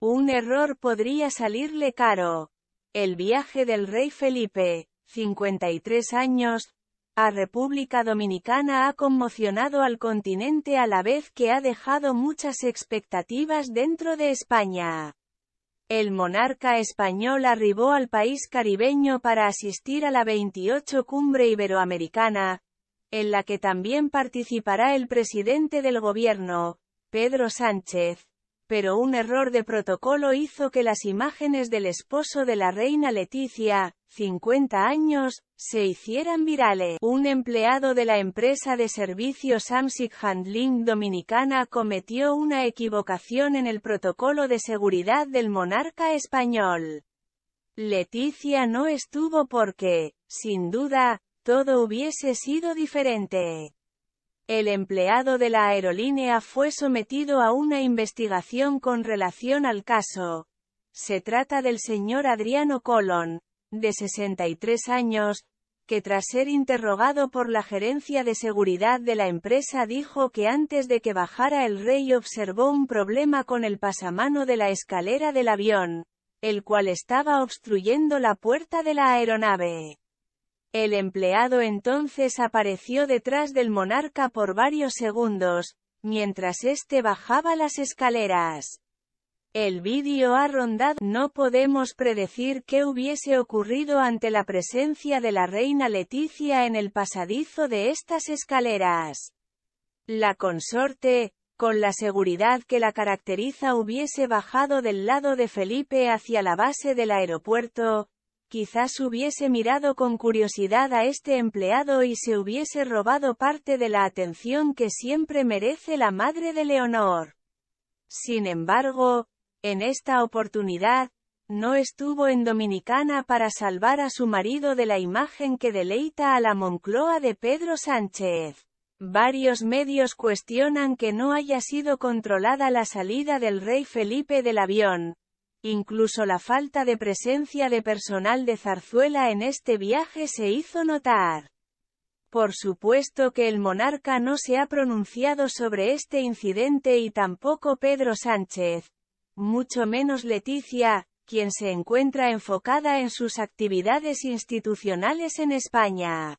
Un error podría salirle caro. El viaje del rey Felipe, 53 años, a República Dominicana ha conmocionado al continente a la vez que ha dejado muchas expectativas dentro de España. El monarca español arribó al país caribeño para asistir a la 28 cumbre iberoamericana, en la que también participará el presidente del gobierno, Pedro Sánchez, pero un error de protocolo hizo que las imágenes del esposo de la reina Leticia, 50 años, se hicieran virales. Un empleado de la empresa de servicios Samsic Handling Dominicana cometió una equivocación en el protocolo de seguridad del monarca español. Leticia no estuvo porque, sin duda, todo hubiese sido diferente. El empleado de la aerolínea fue sometido a una investigación con relación al caso. Se trata del señor Adriano Colon, de 63 años, que tras ser interrogado por la gerencia de seguridad de la empresa dijo que antes de que bajara el rey observó un problema con el pasamano de la escalera del avión, el cual estaba obstruyendo la puerta de la aeronave. El empleado entonces apareció detrás del monarca por varios segundos, mientras éste bajaba las escaleras. El vídeo ha rondado. No podemos predecir qué hubiese ocurrido ante la presencia de la reina Leticia en el pasadizo de estas escaleras. La consorte, con la seguridad que la caracteriza hubiese bajado del lado de Felipe hacia la base del aeropuerto, quizás hubiese mirado con curiosidad a este empleado y se hubiese robado parte de la atención que siempre merece la madre de Leonor. Sin embargo, en esta oportunidad, no estuvo en Dominicana para salvar a su marido de la imagen que deleita a la Moncloa de Pedro Sánchez. Varios medios cuestionan que no haya sido controlada la salida del rey Felipe del avión, Incluso la falta de presencia de personal de Zarzuela en este viaje se hizo notar. Por supuesto que el monarca no se ha pronunciado sobre este incidente y tampoco Pedro Sánchez, mucho menos Leticia, quien se encuentra enfocada en sus actividades institucionales en España.